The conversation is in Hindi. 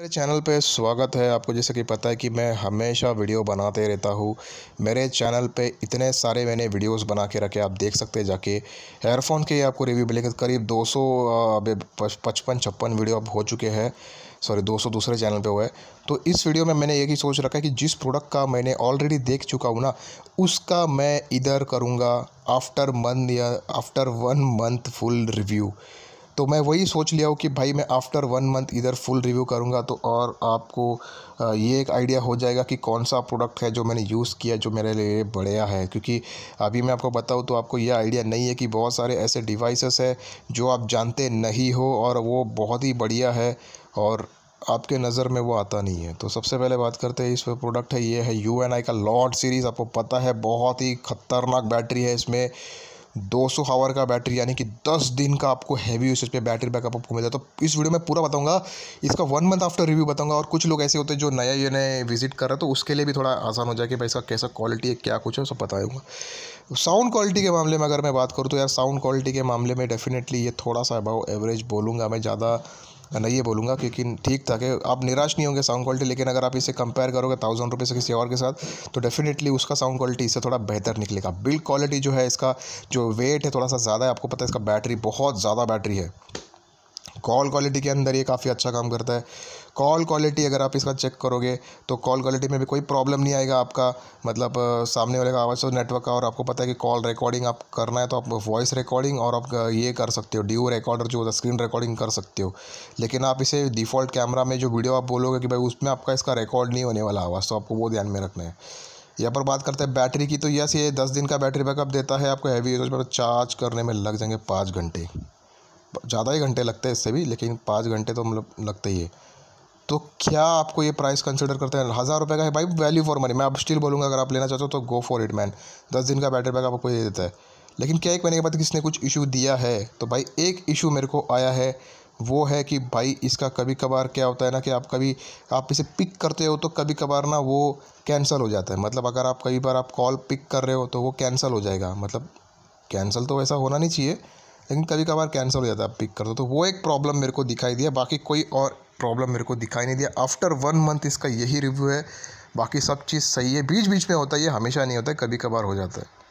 मेरे चैनल पे स्वागत है आपको जैसे कि पता है कि मैं हमेशा वीडियो बनाते रहता हूँ मेरे चैनल पे इतने सारे मैंने वीडियोस बना के रखे आप देख सकते हैं जाके हेयरफोन के आपको रिव्यू मिलेगा करीब 200 अभी पचपन छप्पन वीडियो अब हो चुके हैं सॉरी 200 दूसरे चैनल पे हुआ है तो इस वीडियो में मैंने यही ही सोच रखा है कि जिस प्रोडक्ट का मैंने ऑलरेडी देख चुका हूँ ना उसका मैं इधर करूँगा आफ्टर मंथ या after one month full review तो मैं वही सोच लिया हूँ कि भाई मैं आफ्टर वन मंथ इधर फुल रिव्यू करूँगा तो और आपको ये एक आइडिया हो जाएगा कि कौन सा प्रोडक्ट है जो मैंने यूज़ किया जो मेरे लिए बढ़िया है क्योंकि अभी मैं आपको बताऊँ तो आपको यह आइडिया नहीं है कि बहुत सारे ऐसे डिवाइसेस है जो आप जानते नहीं हो और वो बहुत ही बढ़िया है और आपके नज़र में वो आता नहीं है तो सबसे पहले बात करते हैं इस पर प्रोडक्ट है ये है यू एन आई का लॉर्ड सीरीज़ आपको पता है बहुत ही ख़तरनाक बैटरी है इसमें 200 आवर का बैटरी यानी कि 10 दिन का आपको हैवी यूसेज पे बैटरी बैकअप आपको मिलता है तो इस वीडियो में पूरा बताऊंगा इसका वन मंथ आफ्टर रिव्यू बताऊंगा और कुछ लोग ऐसे होते हैं जो नया ये नए विजिट कर रहे तो उसके लिए भी थोड़ा आसान हो जाए कि भाई इसका कैसा क्वालिटी है क्या कुछ है सब बताऊँगा साउंड क्वालिटी के मामले में अगर मैं बात करूँ तो यार साउंड क्वालिटी के मामले में डेफिनेटली ये थोड़ा सा अबाव एवरेज बोलूँगा मैं ज़्यादा मैं ये बोलूँगा क्योंकि ठीक था कि आप निराश नहीं होंगे साउंड क्वालिटी लेकिन अगर आप इसे कंपेयर करोगे थाउजेंड रुपीज से किसी और के साथ तो डेफिनेटली उसका साउंड क्वालिटी इससे थोड़ा बेहतर निकलेगा बिल्ड क्वालिटी जो है इसका जो वेट है थोड़ा सा ज़्यादा है आपको पता है इसका बैटरी बहुत ज़्यादा बैटरी है कॉल क्वालिटी के अंदर ये काफ़ी अच्छा काम करता है कॉल क्वालिटी अगर आप इसका चेक करोगे तो कॉल क्वालिटी में भी कोई प्रॉब्लम नहीं आएगा आपका मतलब सामने वाले का आवाज़ तो नेटवर्क का और आपको पता है कि कॉल रिकॉर्डिंग आप करना है तो आप वॉइस रिकॉर्डिंग और आप ये कर सकते हो ड्यू रिकॉर्डर जो होता है स्क्रीन रिकॉर्डिंग कर सकते हो लेकिन आप इसे डिफ़ॉल्ट कैमरा में जो वीडियो आप बोलोगे कि भाई उसमें आपका इसका रिकॉर्ड नहीं होने वाला आवाज़ तो आपको वो ध्यान में रखना है यहाँ पर बात करते हैं बैटरी की तो यस ये दस दिन का बैटरी बैकअप देता है आपको हैवी यूज पर चार्ज करने में लग जाएंगे पाँच घंटे ज़्यादा ही घंटे लगते हैं इससे भी लेकिन पाँच घंटे तो मतलब लगते ही है तो क्या आपको ये प्राइस कंसिडर करते हैं हज़ार रुपये का है भाई वैल्यू फॉर मनी मैं अब स्टिल बोलूँगा अगर आप लेना चाहते हो तो गो फॉर इट मैन दस दिन का बैटरी बैकअप आपको ये देता है लेकिन क्या एक महीने के बाद किसने कुछ इशू दिया है तो भाई एक इशू मेरे को आया है वो है कि भाई इसका कभी कभार क्या होता है ना कि आप कभी आप इसे पिक करते हो तो कभी कभार ना वो कैंसिल हो जाता है मतलब अगर आप कई बार आप कॉल पिक कर रहे हो तो वो कैंसिल हो जाएगा मतलब कैंसिल तो वैसा होना नहीं चाहिए लेकिन कभी कभार कैंसिल हो जाता है पिक कर दो तो वो एक प्रॉब्लम मेरे को दिखाई दिया बाकी कोई और प्रॉब्लम मेरे को दिखाई नहीं दिया आफ्टर वन मंथ इसका यही रिव्यू है बाकी सब चीज़ सही है बीच बीच में होता है ये हमेशा नहीं होता है कभी कभार हो जाता है